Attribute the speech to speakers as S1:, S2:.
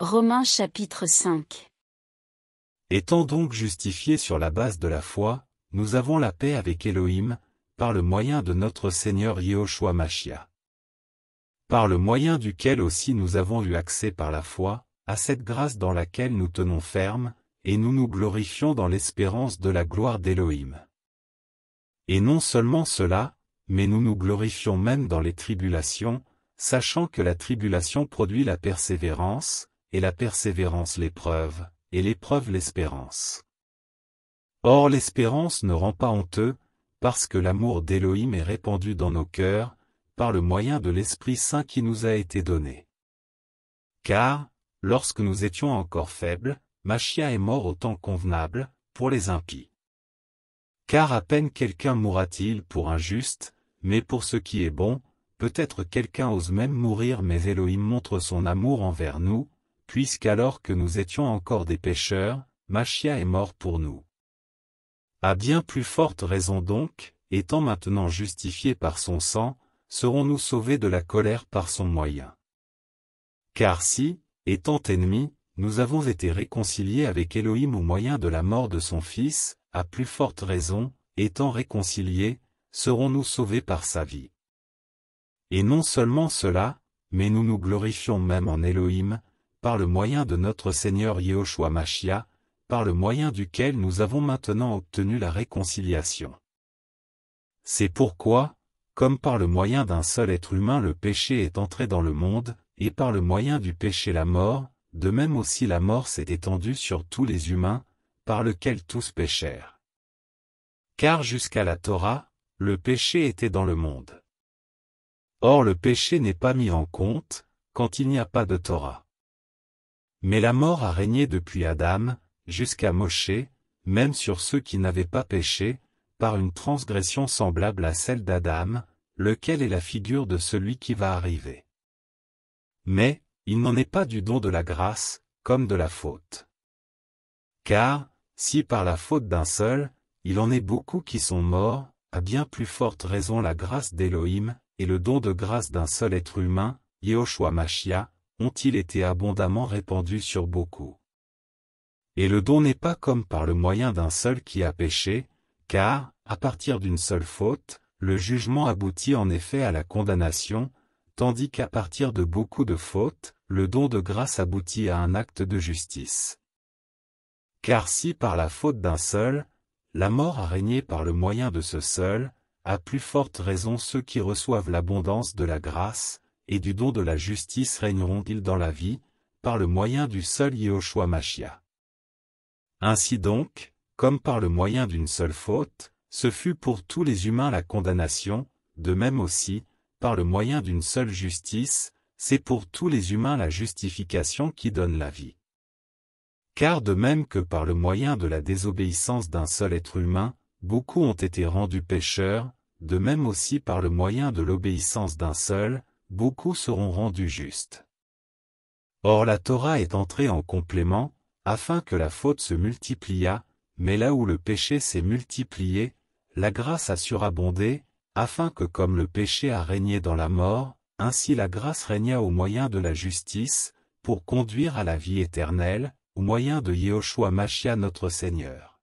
S1: Romains chapitre 5 Étant donc justifiés sur la base de la foi, nous avons la paix avec Elohim, par le moyen de notre Seigneur Yehoshua Mashiach. Par le moyen duquel aussi nous avons eu accès par la foi, à cette grâce dans laquelle nous tenons ferme, et nous nous glorifions dans l'espérance de la gloire d'Élohim. Et non seulement cela, mais nous nous glorifions même dans les tribulations, sachant que la tribulation produit la persévérance, et la persévérance l'épreuve, et l'épreuve l'espérance. Or l'espérance ne rend pas honteux, parce que l'amour d'Élohim est répandu dans nos cœurs, par le moyen de l'Esprit Saint qui nous a été donné. Car, lorsque nous étions encore faibles, Machia est mort au temps convenable, pour les impies. Car à peine quelqu'un mourra-t-il pour un juste, mais pour ce qui est bon, peut-être quelqu'un ose même mourir mais Elohim montre son amour envers nous, puisqu'alors que nous étions encore des pécheurs, Machia est mort pour nous. À bien plus forte raison donc, étant maintenant justifiés par son sang, serons-nous sauvés de la colère par son moyen. Car si, étant ennemis, nous avons été réconciliés avec Elohim au moyen de la mort de son Fils, à plus forte raison, étant réconciliés, serons-nous sauvés par sa vie. Et non seulement cela, mais nous nous glorifions même en Elohim, par le moyen de notre Seigneur Yehoshua Mashiach, par le moyen duquel nous avons maintenant obtenu la réconciliation. C'est pourquoi, comme par le moyen d'un seul être humain le péché est entré dans le monde, et par le moyen du péché la mort, de même aussi la mort s'est étendue sur tous les humains, par lequel tous péchèrent. Car jusqu'à la Torah, le péché était dans le monde. Or le péché n'est pas mis en compte, quand il n'y a pas de Torah. Mais la mort a régné depuis Adam, jusqu'à Mosché, même sur ceux qui n'avaient pas péché, par une transgression semblable à celle d'Adam, lequel est la figure de celui qui va arriver. Mais, il n'en est pas du don de la grâce, comme de la faute. Car, si par la faute d'un seul, il en est beaucoup qui sont morts, à bien plus forte raison la grâce d'Élohim, et le don de grâce d'un seul être humain, Yehoshua Mashiach, ont-ils été abondamment répandus sur beaucoup. Et le don n'est pas comme par le moyen d'un seul qui a péché, car, à partir d'une seule faute, le jugement aboutit en effet à la condamnation, tandis qu'à partir de beaucoup de fautes, le don de grâce aboutit à un acte de justice. Car si par la faute d'un seul, la mort a régné par le moyen de ce seul, à plus forte raison ceux qui reçoivent l'abondance de la grâce, et du don de la justice régneront-ils dans la vie, par le moyen du seul Yehoshua Machia. Ainsi donc, comme par le moyen d'une seule faute, ce fut pour tous les humains la condamnation, de même aussi, par le moyen d'une seule justice, c'est pour tous les humains la justification qui donne la vie. Car de même que par le moyen de la désobéissance d'un seul être humain, beaucoup ont été rendus pécheurs, de même aussi par le moyen de l'obéissance d'un seul, beaucoup seront rendus justes. Or la Torah est entrée en complément, afin que la faute se multipliât, mais là où le péché s'est multiplié, la grâce a surabondé, afin que comme le péché a régné dans la mort, ainsi la grâce régna au moyen de la justice, pour conduire à la vie éternelle, au moyen de Yehoshua Machia notre Seigneur.